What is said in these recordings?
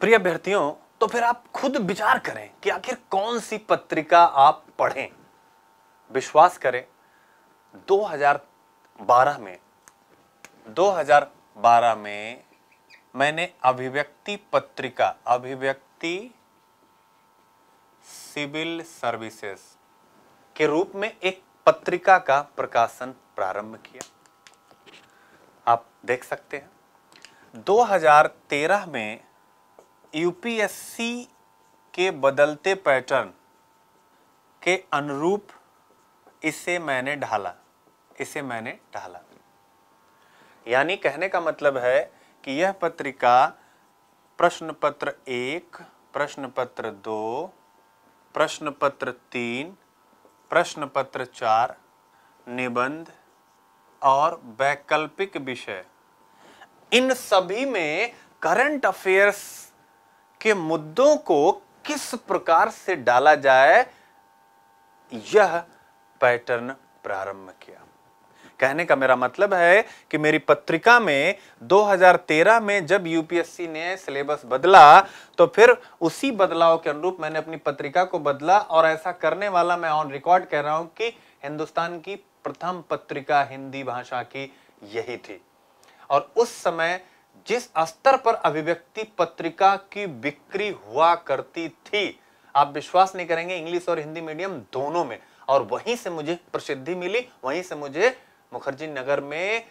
प्रिय अभ्यर्थियों तो फिर आप खुद विचार करें कि आखिर कौन सी पत्रिका आप पढ़ें विश्वास करें 2012 में 2012 में मैंने अभिव्यक्ति पत्रिका अभिव्यक्ति सिविल सर्विसेज के रूप में एक पत्रिका का प्रकाशन प्रारंभ किया आप देख सकते हैं 2013 में यूपीएससी के बदलते पैटर्न के अनुरूप इसे मैंने ढाला इसे मैंने ढाला यानी कहने का मतलब है कि यह पत्रिका प्रश्न पत्र एक प्रश्न पत्र दो प्रश्न पत्र तीन प्रश्न पत्र चार निबंध और वैकल्पिक विषय इन सभी में करंट अफेयर्स के मुद्दों को किस प्रकार से डाला जाए यह पैटर्न प्रारंभ किया कहने का मेरा मतलब है कि मेरी पत्रिका में 2013 में जब यूपीएससी ने सिलेबस बदला तो फिर उसी बदलाव के अनुरूप मैंने अपनी पत्रिका को बदला और ऐसा करने वाला मैं ऑन रिकॉर्ड कह रहा हूं कि हिंदुस्तान की प्रथम पत्रिका हिंदी भाषा की यही थी और उस समय जिस स्तर पर अभिव्यक्ति पत्रिका की बिक्री हुआ करती थी आप विश्वास नहीं करेंगे इंग्लिश और हिंदी मीडियम दोनों में और वहीं से मुझे प्रसिद्धि मिली वहीं से मुझे मुखर्जी नगर में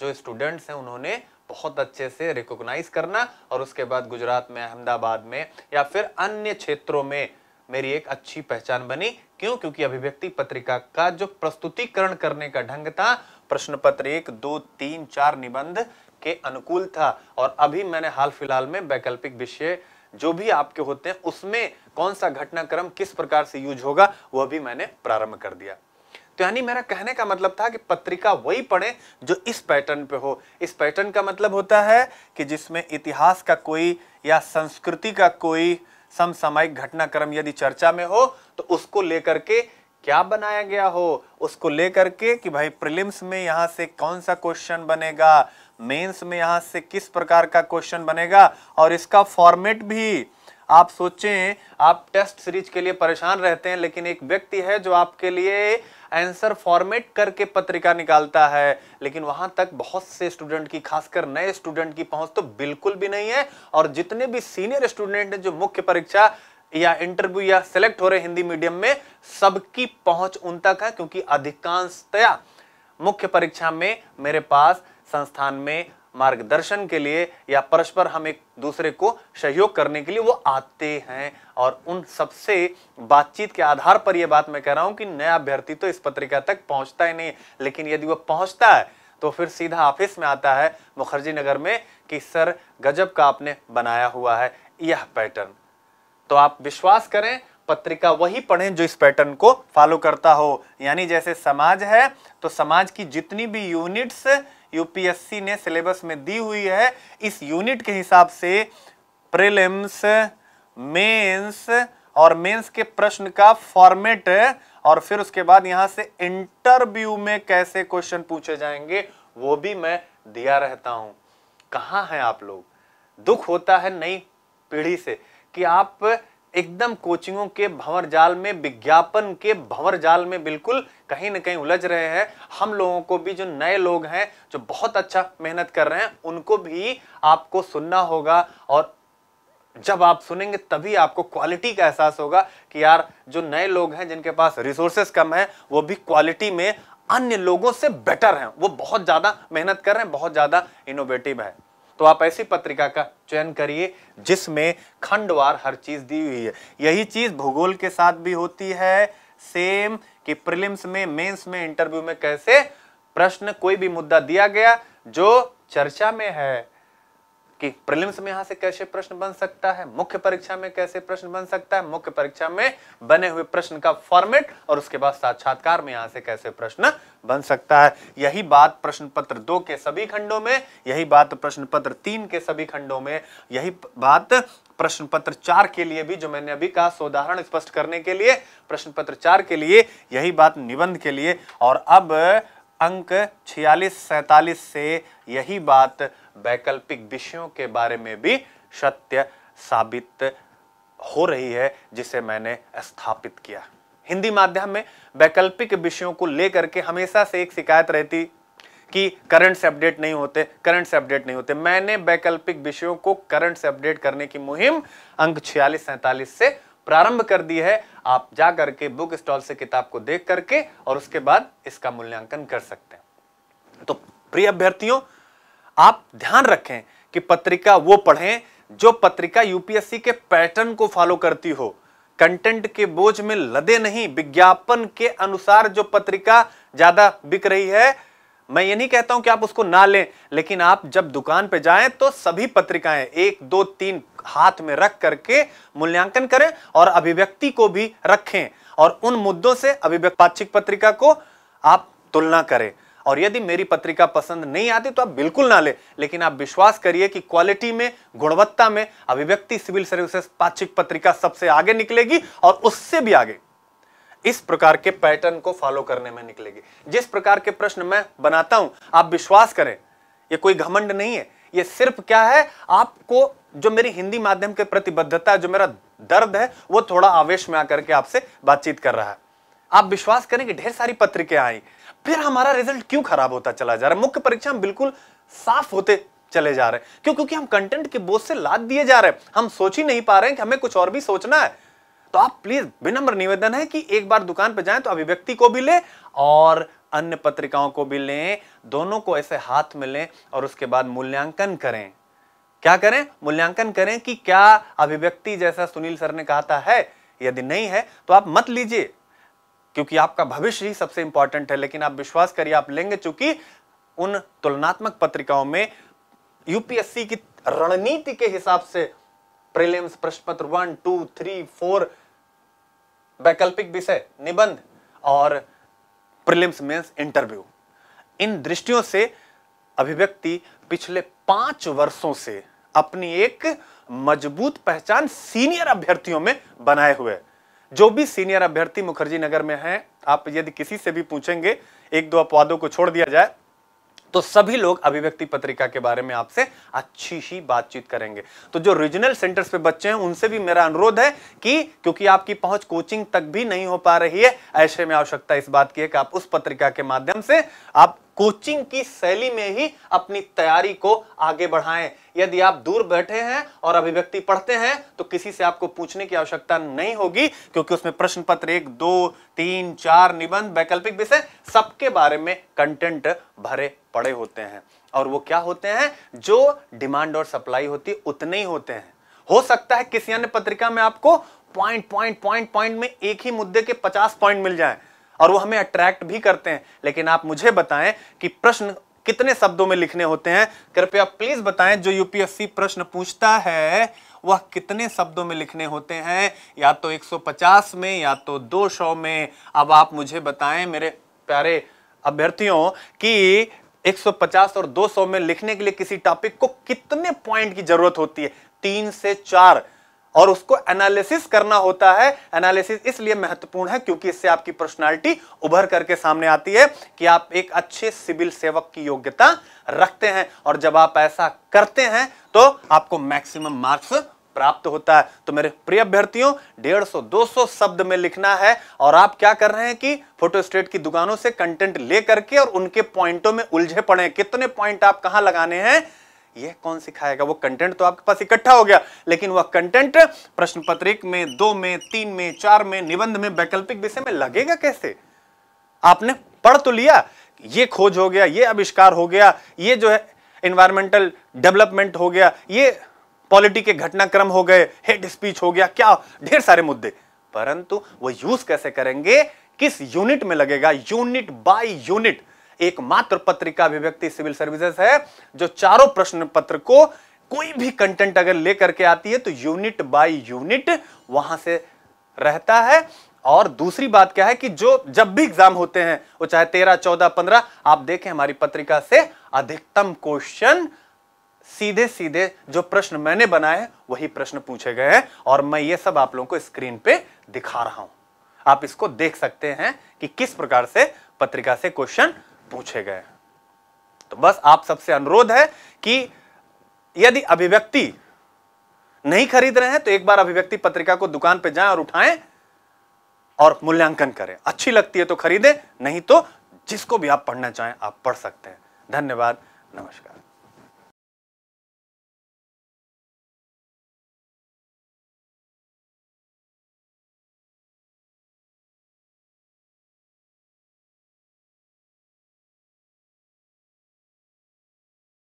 जो स्टूडेंट्स हैं उन्होंने बहुत अच्छे से रिकॉग्नाइज करना और उसके बाद गुजरात में अहमदाबाद में या फिर अन्य क्षेत्रों में मेरी एक अच्छी पहचान बनी क्यों क्योंकि अभिव्यक्ति पत्रिका का जो प्रस्तुतिकरण करने का ढंग था प्रश्न पत्र एक दो तीन चार निबंध के अनुकूल था और अभी मैंने हाल फिलहाल में वैकल्पिक विषय जो भी आपके होते हैं उसमें कौन सा घटनाक्रम किस प्रकार से यूज होगा वह भी मैंने प्रारंभ कर दिया तो यानी मेरा कहने का मतलब था कि पत्रिका वही पढ़े जो इस पैटर्न पे हो इस पैटर्न का मतलब होता है कि जिसमें इतिहास का कोई या संस्कृति का कोई समसामयिक घटनाक्रम यदि चर्चा में हो तो उसको लेकर के क्या बनाया गया हो उसको लेकर के कि भाई प्रिलिम्स में यहाँ से कौन सा क्वेश्चन बनेगा मेंस में यहां से किस प्रकार का क्वेश्चन बनेगा और इसका फॉर्मेट भी आप सोचें आप टेस्ट सीरीज के लिए परेशान रहते हैं लेकिन एक व्यक्ति है जो आपके लिए आंसर फॉर्मेट करके पत्रिका निकालता है लेकिन वहां तक बहुत से स्टूडेंट की खासकर नए स्टूडेंट की पहुंच तो बिल्कुल भी नहीं है और जितने भी सीनियर स्टूडेंट हैं जो मुख्य परीक्षा या इंटरव्यू या सिलेक्ट हो रहे हिंदी मीडियम में सबकी पहुंच उन तक है क्योंकि अधिकांशतया मुख्य परीक्षा में मेरे पास संस्थान में मार्गदर्शन के लिए या परस्पर हम एक दूसरे को सहयोग करने के लिए वो आते हैं और उन सबसे बातचीत के आधार पर यह बात मैं कह रहा हूं कि नया अभ्यर्थी तो इस पत्रिका तक पहुंचता ही नहीं लेकिन यदि वह पहुंचता है तो फिर सीधा ऑफिस में आता है मुखर्जी नगर में कि सर गजब का आपने बनाया हुआ है यह पैटर्न तो आप विश्वास करें पत्रिका वही पढ़ें जो इस पैटर्न को फॉलो करता हो यानी जैसे समाज है तो समाज की जितनी भी यूनिट्स यूपीएससी ने सिलेबस में दी हुई है इस यूनिट के हिसाब से प्रिलिम्स मेंस और मेंस के प्रश्न का फॉर्मेट और फिर उसके बाद यहां से इंटरव्यू में कैसे क्वेश्चन पूछे जाएंगे वो भी मैं दिया रहता हूं कहा हैं आप लोग दुख होता है नई पीढ़ी से कि आप एकदम कोचिंगों के भंवर जाल में विज्ञापन के भंवर जाल में बिल्कुल कहीं ना कहीं उलझ रहे हैं हम लोगों को भी जो नए लोग हैं जो बहुत अच्छा मेहनत कर रहे हैं उनको भी आपको सुनना होगा और जब आप सुनेंगे तभी आपको क्वालिटी का एहसास होगा कि यार जो नए लोग हैं जिनके पास रिसोर्सेस कम है वो भी क्वालिटी में अन्य लोगों से बेटर हैं वो बहुत ज़्यादा मेहनत कर रहे हैं बहुत ज़्यादा इनोवेटिव है तो आप ऐसी पत्रिका का चयन करिए जिसमें खंडवार हर चीज दी हुई है यही चीज भूगोल के साथ भी होती है सेम कि प्रिलिम्स में मेंस में इंटरव्यू में कैसे प्रश्न कोई भी मुद्दा दिया गया जो चर्चा में है कि प्रिलिम्स में यहां से कैसे प्रश्न बन सकता है मुख्य परीक्षा में कैसे प्रश्न बन सकता है मुख्य परीक्षा में बने हुए प्रश्न का फॉर्मेट और उसके बाद साक्षात्कार में यहां से कैसे प्रश्न बन सकता है यही बात प्रश्न पत्र दो के सभी खंडों में यही बात प्रश्न पत्र तीन के सभी खंडों में यही बात प्रश्न पत्र चार के लिए भी जो मैंने अभी कहा उदाहरण स्पष्ट करने के लिए प्रश्न पत्र चार के लिए यही बात निबंध के लिए और अब अंक छियालीस सैतालीस से यही बात वैकल्पिक विषयों के बारे में भी सत्य साबित हो रही है जिसे मैंने स्थापित किया हिंदी माध्यम में वैकल्पिक विषयों को लेकर के हमेशा से एक शिकायत रहती कि करंट से अपडेट नहीं होते करंट से अपडेट नहीं होते मैंने वैकल्पिक विषयों को करंट से अपडेट करने की मुहिम अंक छियालीस सैंतालीस से प्रारंभ कर दी है आप जा करके बुक स्टॉल से किताब को देख करके और उसके बाद इसका मूल्यांकन कर सकते हैं तो प्रिय अभ्यर्थियों आप ध्यान रखें कि पत्रिका वो पढ़ें जो पत्रिका यूपीएससी के पैटर्न को फॉलो करती हो कंटेंट के बोझ में लदे नहीं विज्ञापन के अनुसार जो पत्रिका ज्यादा बिक रही है मैं ये नहीं कहता हूं कि आप उसको ना लें लेकिन आप जब दुकान पे जाएं तो सभी पत्रिकाएं एक दो तीन हाथ में रख करके मूल्यांकन करें और अभिव्यक्ति को भी रखें और उन मुद्दों से अभिव्यक्त पाक्षिक पत्रिका को आप तुलना करें और यदि मेरी पत्रिका पसंद नहीं आती तो आप बिल्कुल ना ले लेकिन आप विश्वास करिए कि क्वालिटी में गुणवत्ता में अभिव्यक्ति सिविल सर्विसेज पाक्षिक पत्रिका सबसे आगे निकलेगी और उससे भी आगे इस प्रकार के पैटर्न को फॉलो करने में निकलेगी जिस प्रकार के प्रश्न मैं बनाता हूं आप विश्वास करें ये कोई घमंड नहीं है ये सिर्फ क्या है आपको जो मेरी हिंदी माध्यम के प्रतिबद्धता जो मेरा दर्द है वो थोड़ा आवेश में आकर के आपसे बातचीत कर रहा है आप विश्वास करें कि ढेर सारी पत्रिकाएं आई फिर हमारा रिजल्ट क्यों खराब होता चला जा रहा है मुख्य परीक्षा बिल्कुल साफ होते चले जा रहे हैं क्यों क्योंकि हम कंटेंट के बोझ से लाद दिए जा रहे हैं हम सोच ही नहीं पा रहे हैं कि हमें कुछ और भी सोचना है तो आप प्लीज विनम्र निवेदन है कि एक बार दुकान पर जाए तो अभिव्यक्ति को भी ले और अन्य पत्रिकाओं को भी लें दोनों को ऐसे हाथ में लें और उसके बाद मूल्यांकन करें क्या करें मूल्यांकन करें कि क्या अभिव्यक्ति जैसा सुनील सर ने कहा था है यदि नहीं है तो आप मत लीजिए क्योंकि आपका भविष्य ही सबसे इंपॉर्टेंट है लेकिन आप विश्वास करिए आप लेंगे चूंकि उन तुलनात्मक पत्रिकाओं में यूपीएससी की रणनीति के हिसाब से प्रश्न पत्र वन टू थ्री फोर वैकल्पिक विषय निबंध और प्रिलिम्स मेंस इंटरव्यू इन दृष्टियों से अभिव्यक्ति पिछले पांच वर्षों से अपनी एक मजबूत पहचान सीनियर अभ्यर्थियों में बनाए हुए जो भी सीनियर अभ्यर्थी मुखर्जी नगर में हैं आप यदि किसी से भी पूछेंगे एक दो अपवादों को छोड़ दिया जाए तो सभी लोग अभिव्यक्ति पत्रिका के बारे में आपसे अच्छी सी बातचीत करेंगे तो जो रीजनल सेंटर्स पे बच्चे हैं उनसे भी मेरा अनुरोध है कि क्योंकि आपकी पहुंच कोचिंग तक भी नहीं हो पा रही है ऐसे में आवश्यकता इस बात की है कि आप उस पत्रिका के माध्यम से आप कोचिंग की शैली में ही अपनी तैयारी को आगे बढ़ाएं यदि आप दूर बैठे हैं और अभिव्यक्ति पढ़ते हैं तो किसी से आपको पूछने की आवश्यकता नहीं होगी क्योंकि उसमें प्रश्न पत्र एक दो तीन चार निबंध वैकल्पिक विषय सबके बारे में कंटेंट भरे पड़े होते हैं और वो क्या होते हैं जो डिमांड और सप्लाई होती उतने ही होते हैं हो सकता है किसी अन्य पत्रिका में आपको पॉइंट पॉइंट पॉइंट पॉइंट में एक ही मुद्दे के पचास पॉइंट मिल जाए और वो हमें अट्रैक्ट भी करते हैं लेकिन आप मुझे बताएं कि प्रश्न कितने शब्दों में लिखने होते हैं कृपया प्लीज बताएं जो यूपीएससी प्रश्न पूछता है वह कितने शब्दों में लिखने होते हैं या तो 150 में या तो 200 में अब आप मुझे बताएं मेरे प्यारे अभ्यर्थियों कि 150 और 200 में लिखने के लिए किसी टॉपिक को कितने पॉइंट की जरूरत होती है तीन से चार और उसको एनालिसिस करना होता है एनालिसिस इसलिए महत्वपूर्ण है क्योंकि इससे आपकी पर्सनालिटी उभर करके सामने आती है कि आप एक अच्छे सिविल सेवक की योग्यता रखते हैं और जब आप ऐसा करते हैं तो आपको मैक्सिमम मार्क्स प्राप्त होता है तो मेरे प्रिय अभ्यर्थियों डेढ़ सौ दो सौ शब्द में लिखना है और आप क्या कर रहे हैं कि फोटो स्टेट की दुकानों से कंटेंट लेकर के और उनके पॉइंटों में उलझे पड़े कितने पॉइंट आप कहां लगाने हैं यह कौन सिखाएगा वो कंटेंट तो आपके पास इकट्ठा हो गया लेकिन वह कंटेंट प्रश्न पत्रिक में दो में तीन में चार में निबंध में वैकल्पिक विषय में लगेगा कैसे आपने पढ़ तो लिया ये खोज हो गया ये आविष्कार हो गया ये जो है इन्वायरमेंटल डेवलपमेंट हो गया ये पॉलिटी के घटनाक्रम हो गए हेड स्पीच हो गया क्या ढेर सारे मुद्दे परंतु वो यूज कैसे करेंगे किस यूनिट में लगेगा यूनिट बाय यूनिट एकमात्र पत्रिका अभिव्यक्ति सिविल सर्विसेज है जो चारों प्रश्न पत्र को कोई भी कंटेंट अगर लेकर के आती है तो यूनिट बाई यूनिट वहां से रहता है और दूसरी बात क्या है कि जो जब भी एग्जाम होते हैं वो चाहे तेरह चौदह पंद्रह आप देखें हमारी पत्रिका से अधिकतम क्वेश्चन सीधे सीधे जो प्रश्न मैंने बनाए हैं वही प्रश्न पूछे गए हैं और मैं ये सब आप लोगों को स्क्रीन पे दिखा रहा हूं आप इसको देख सकते हैं कि किस प्रकार से पत्रिका से क्वेश्चन पूछे गए तो बस आप सबसे अनुरोध है कि यदि अभिव्यक्ति नहीं खरीद रहे हैं तो एक बार अभिव्यक्ति पत्रिका को दुकान पर जाएं और उठाएं और मूल्यांकन करें अच्छी लगती है तो खरीदें नहीं तो जिसको भी आप पढ़ना चाहें आप पढ़ सकते हैं धन्यवाद नमस्कार